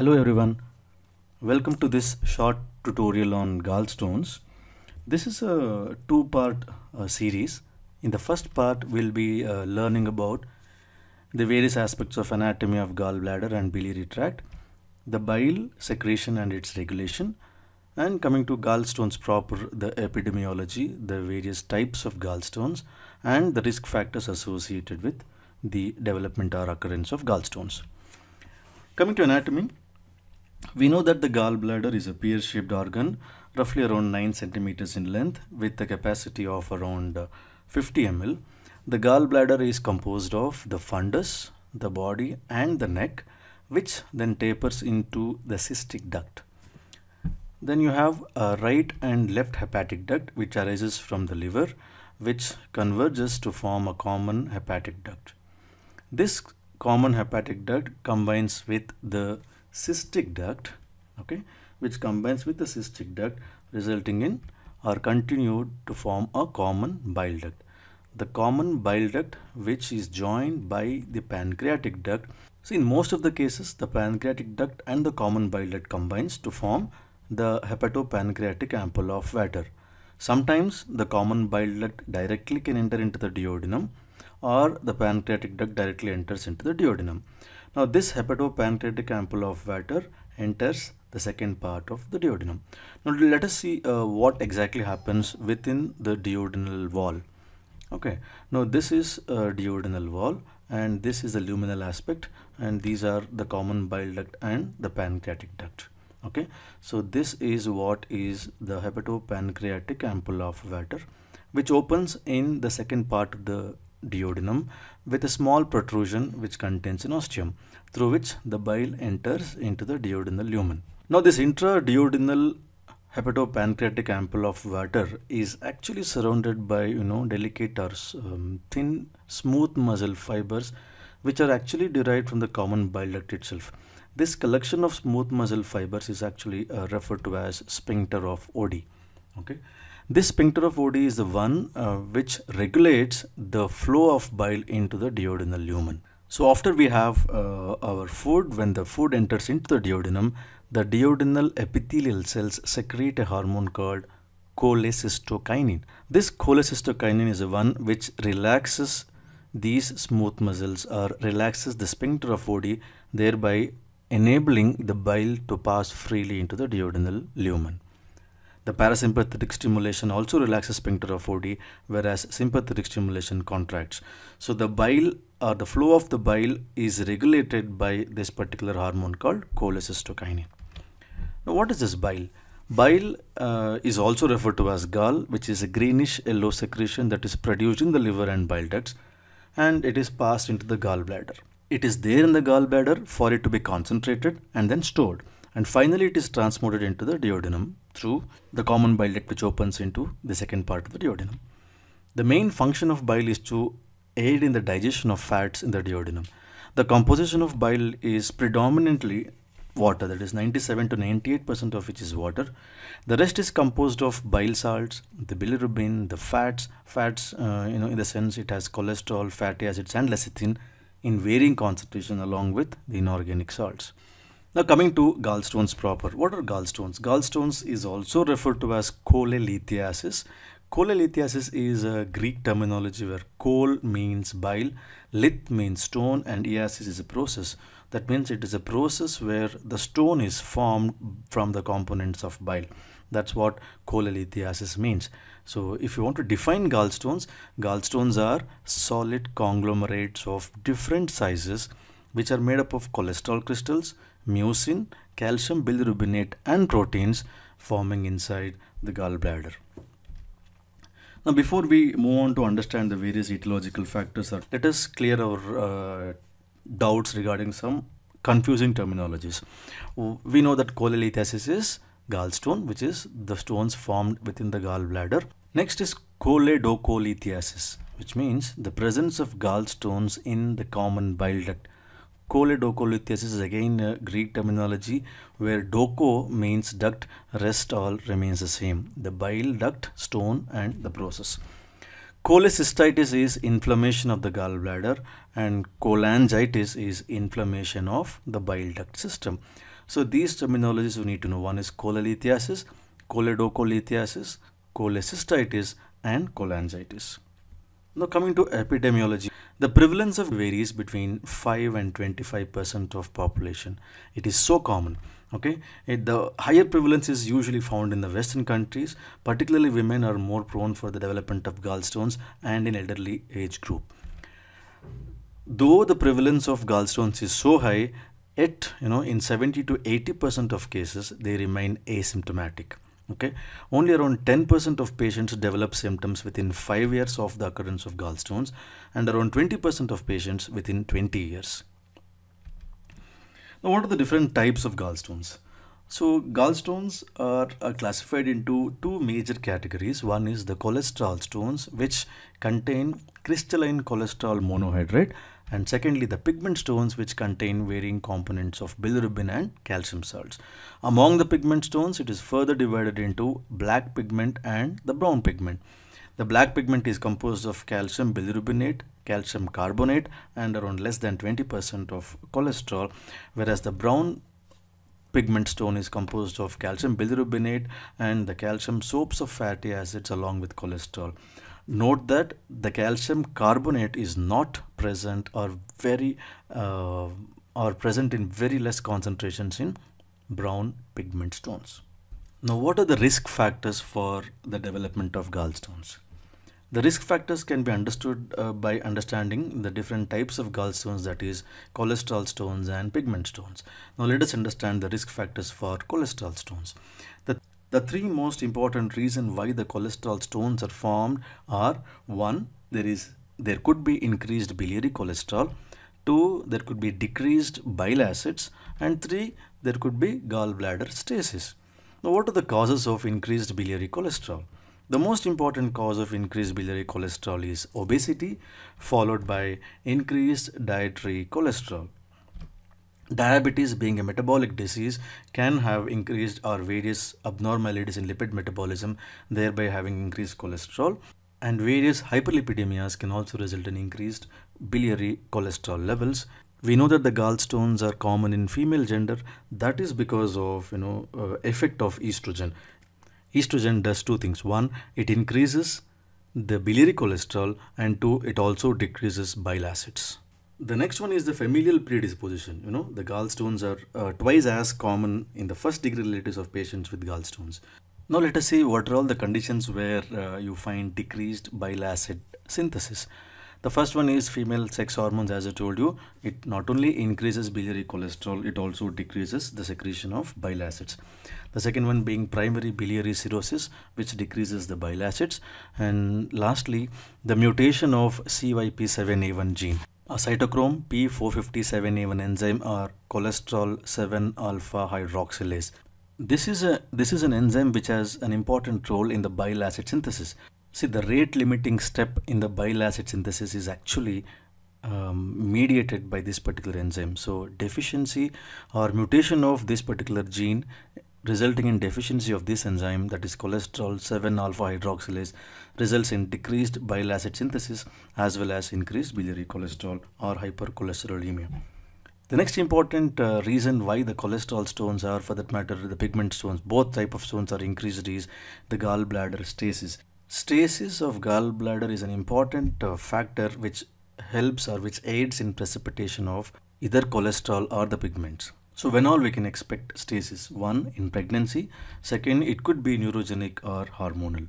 Hello everyone, welcome to this short tutorial on gallstones. This is a two-part uh, series. In the first part, we'll be uh, learning about the various aspects of anatomy of gallbladder and biliary tract, the bile secretion and its regulation, and coming to gallstones proper, the epidemiology, the various types of gallstones, and the risk factors associated with the development or occurrence of gallstones. Coming to anatomy, we know that the gallbladder is a pear-shaped organ, roughly around 9 centimeters in length with a capacity of around 50 ml. The gallbladder is composed of the fundus, the body and the neck which then tapers into the cystic duct. Then you have a right and left hepatic duct which arises from the liver which converges to form a common hepatic duct. This common hepatic duct combines with the cystic duct okay which combines with the cystic duct resulting in or continued to form a common bile duct the common bile duct which is joined by the pancreatic duct so in most of the cases the pancreatic duct and the common bile duct combines to form the hepatopancreatic ampulla of Vater. Sometimes the common bile duct directly can enter into the duodenum or the pancreatic duct directly enters into the duodenum. Now this hepatopancreatic ampulla of water enters the second part of the duodenum. Now let us see uh, what exactly happens within the duodenal wall. Okay, now this is a duodenal wall and this is the luminal aspect and these are the common bile duct and the pancreatic duct. Okay, so this is what is the hepatopancreatic ampulla of water which opens in the second part of the duodenum with a small protrusion which contains an ostium through which the bile enters into the duodenal lumen. Now this intraduodenal hepatopancreatic ampule of water is actually surrounded by you know delicate or um, thin smooth muscle fibers which are actually derived from the common bile duct itself. This collection of smooth muscle fibers is actually uh, referred to as sphincter of OD. Okay. This sphincter of OD is the one uh, which regulates the flow of bile into the duodenal lumen. So after we have uh, our food, when the food enters into the duodenum, the duodenal epithelial cells secrete a hormone called cholecystokinin. This cholecystokinin is the one which relaxes these smooth muscles or relaxes the sphincter of OD, thereby enabling the bile to pass freely into the duodenal lumen. The parasympathetic stimulation also relaxes sphincter of 4 whereas sympathetic stimulation contracts. So the bile or uh, the flow of the bile is regulated by this particular hormone called cholecystokinin. Now what is this bile? Bile uh, is also referred to as gall, which is a greenish yellow secretion that is produced in the liver and bile ducts and it is passed into the gallbladder. It is there in the gallbladder for it to be concentrated and then stored and finally it is transported into the duodenum through the common bile duct which opens into the second part of the duodenum. The main function of bile is to aid in the digestion of fats in the duodenum. The composition of bile is predominantly water that is 97 to 98 percent of which is water the rest is composed of bile salts the bilirubin the fats fats uh, you know in the sense it has cholesterol fatty acids and lecithin in varying concentration along with the inorganic salts now coming to gallstones proper. What are gallstones? Gallstones is also referred to as cholelithiasis. Cholelithiasis is a Greek terminology where coal means bile, lith means stone and iasis is a process. That means it is a process where the stone is formed from the components of bile. That's what cholelithiasis means. So if you want to define gallstones, gallstones are solid conglomerates of different sizes which are made up of cholesterol crystals, mucin, calcium bilirubinate and proteins forming inside the gallbladder. Now before we move on to understand the various etiological factors, let us clear our uh, doubts regarding some confusing terminologies. We know that cholelithiasis is gallstone which is the stones formed within the gallbladder. Next is choledocholithiasis which means the presence of gallstones in the common bile duct Kole is again Greek terminology where doko means duct, rest all remains the same. The bile duct, stone and the process. Cholecystitis is inflammation of the gallbladder and cholangitis is inflammation of the bile duct system. So these terminologies we need to know. One is cholelithiasis, choledocholithiasis, cholecystitis and cholangitis. Now coming to epidemiology, the prevalence of varies between 5 and 25% of population. It is so common. Okay, it, eh, the higher prevalence is usually found in the western countries, particularly women are more prone for the development of gallstones and in elderly age group. Though the prevalence of gallstones is so high, it you know in 70 to 80% of cases they remain asymptomatic okay only around 10% of patients develop symptoms within 5 years of the occurrence of gallstones and around 20% of patients within 20 years now what are the different types of gallstones so gallstones are, are classified into two major categories one is the cholesterol stones which contain crystalline cholesterol monohydrate and secondly the pigment stones which contain varying components of bilirubin and calcium salts. Among the pigment stones it is further divided into black pigment and the brown pigment. The black pigment is composed of calcium bilirubinate, calcium carbonate and around less than 20% of cholesterol whereas the brown pigment stone is composed of calcium bilirubinate and the calcium soaps of fatty acids along with cholesterol. Note that the calcium carbonate is not present or very uh, or present in very less concentrations in brown pigment stones. Now what are the risk factors for the development of gallstones? The risk factors can be understood uh, by understanding the different types of gallstones that is cholesterol stones and pigment stones. Now let us understand the risk factors for cholesterol stones. The the three most important reasons why the cholesterol stones are formed are 1. There is there could be increased biliary cholesterol 2. There could be decreased bile acids and 3. There could be gallbladder stasis. Now what are the causes of increased biliary cholesterol? The most important cause of increased biliary cholesterol is obesity followed by increased dietary cholesterol. Diabetes being a metabolic disease can have increased or various abnormalities in lipid metabolism, thereby having increased cholesterol. And various hyperlipidemias can also result in increased biliary cholesterol levels. We know that the gallstones are common in female gender. That is because of, you know, uh, effect of estrogen. Estrogen does two things. One, it increases the biliary cholesterol and two, it also decreases bile acids. The next one is the familial predisposition. You know, the gallstones are uh, twice as common in the first degree relatives of patients with gallstones. Now let us see what are all the conditions where uh, you find decreased bile acid synthesis. The first one is female sex hormones as I told you. It not only increases biliary cholesterol, it also decreases the secretion of bile acids. The second one being primary biliary cirrhosis which decreases the bile acids. And lastly, the mutation of CYP7A1 gene. A cytochrome P457A1 enzyme or cholesterol 7 alpha hydroxylase. This is, a, this is an enzyme which has an important role in the bile acid synthesis. See, the rate limiting step in the bile acid synthesis is actually um, mediated by this particular enzyme. So deficiency or mutation of this particular gene resulting in deficiency of this enzyme that is cholesterol 7 alpha hydroxylase results in decreased bile acid synthesis as well as increased biliary cholesterol or hypercholesterolemia. The next important uh, reason why the cholesterol stones are, for that matter, the pigment stones, both type of stones are increased is the gallbladder stasis. Stasis of gallbladder is an important uh, factor which helps or which aids in precipitation of either cholesterol or the pigments. So when all we can expect stasis? One, in pregnancy. Second, it could be neurogenic or hormonal.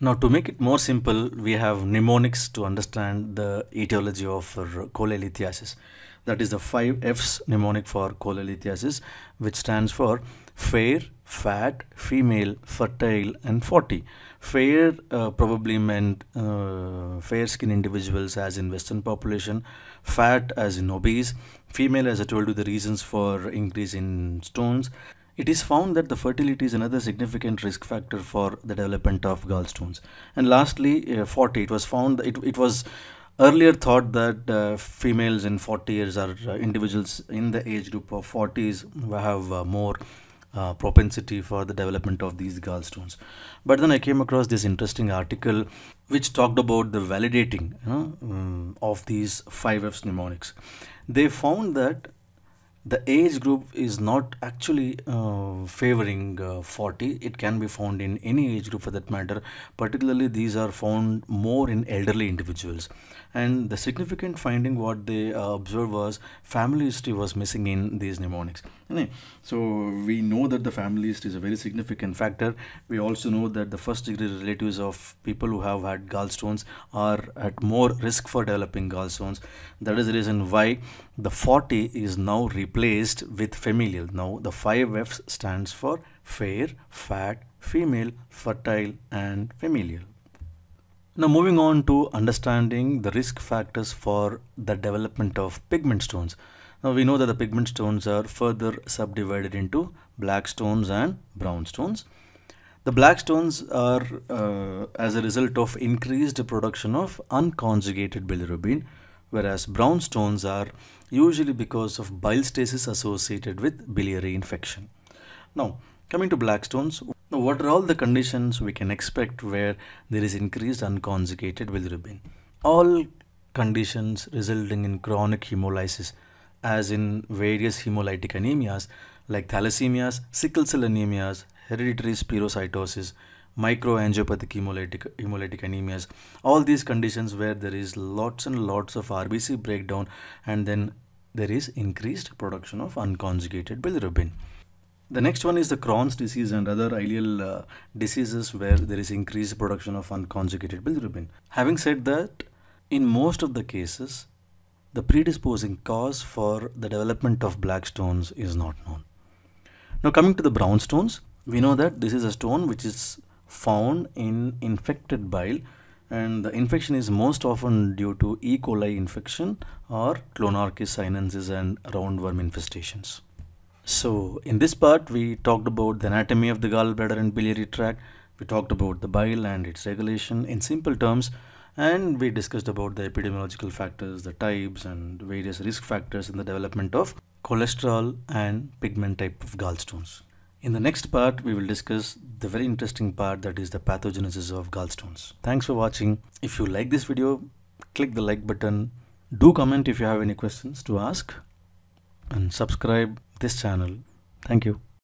Now to make it more simple, we have mnemonics to understand the etiology of cholelithiasis. That is the five F's mnemonic for cholelithiasis, which stands for fair, fat, female, fertile, and 40. Fair uh, probably meant uh, fair-skinned individuals as in Western population, fat as in obese, female as I told you the reasons for increase in stones, it is found that the fertility is another significant risk factor for the development of gallstones. And lastly, uh, 40, it was found, it, it was earlier thought that uh, females in 40 years are uh, individuals in the age group of 40s have uh, more uh, propensity for the development of these gallstones. But then I came across this interesting article which talked about the validating you know, um, of these 5Fs mnemonics. They found that the age group is not actually uh, favoring uh, 40 it can be found in any age group for that matter particularly these are found more in elderly individuals and the significant finding what they uh, observed was family history was missing in these mnemonics so we know that the family history is a very significant factor we also know that the first degree relatives of people who have had gallstones are at more risk for developing gallstones that is the reason why the 40 is now replaced with familial now the 5 f's stands for fair fat female fertile and familial now moving on to understanding the risk factors for the development of pigment stones. Now we know that the pigment stones are further subdivided into black stones and brown stones. The black stones are uh, as a result of increased production of unconjugated bilirubin whereas brown stones are usually because of bile stasis associated with biliary infection. Now coming to black stones, now, what are all the conditions we can expect where there is increased unconjugated bilirubin? All conditions resulting in chronic hemolysis, as in various hemolytic anemias like thalassemias, sickle cell anemias, hereditary spherocytosis, microangiopathic hemolytic, hemolytic anemias, all these conditions where there is lots and lots of RBC breakdown and then there is increased production of unconjugated bilirubin. The next one is the Crohn's disease and other ileal uh, diseases where there is increased production of unconjugated bilirubin. Having said that, in most of the cases, the predisposing cause for the development of black stones is not known. Now coming to the brown stones, we know that this is a stone which is found in infected bile and the infection is most often due to E. coli infection or Clonarchis sinensis and roundworm infestations. So in this part, we talked about the anatomy of the gallbladder and biliary tract. We talked about the bile and its regulation in simple terms. And we discussed about the epidemiological factors, the types and various risk factors in the development of cholesterol and pigment type of gallstones. In the next part, we will discuss the very interesting part that is the pathogenesis of gallstones. Thanks for watching. If you like this video, click the like button. Do comment if you have any questions to ask and subscribe this channel. Thank you.